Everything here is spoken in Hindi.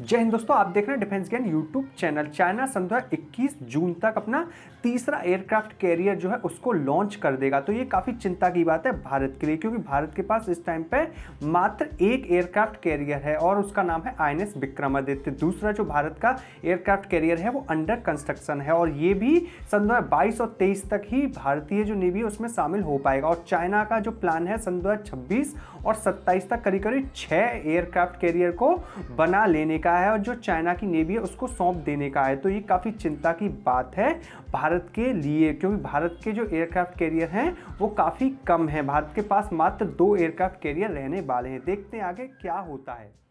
जय हिंद दोस्तों आप देख रहे हैं डिफेंस गैन यूट्यूब चैनल चाइना सन दो इक्कीस जून तक अपना तीसरा एयरक्राफ्ट कैरियर जो है उसको लॉन्च कर देगा तो ये काफ़ी चिंता की बात है भारत के लिए क्योंकि भारत के पास इस टाइम पे मात्र एक एयरक्राफ्ट कैरियर है और उसका नाम है आई विक्रमादित्य दूसरा जो भारत का एयरक्राफ्ट कैरियर है वो अंडर कंस्ट्रक्शन है और ये भी सन दो और तेईस तक ही भारतीय जो नेवी है उसमें शामिल हो पाएगा और चाइना का जो प्लान है सन दो और सत्ताईस तक करीब करीब छः एयरक्राफ्ट कैरियर को बना लेने का का है और जो चाइना की नेवी है उसको सौंप देने का है तो ये काफ़ी चिंता की बात है भारत के लिए क्योंकि भारत के जो एयरक्राफ्ट कैरियर हैं वो काफ़ी कम हैं भारत के पास मात्र दो एयरक्राफ्ट कैरियर रहने वाले हैं देखते हैं आगे क्या होता है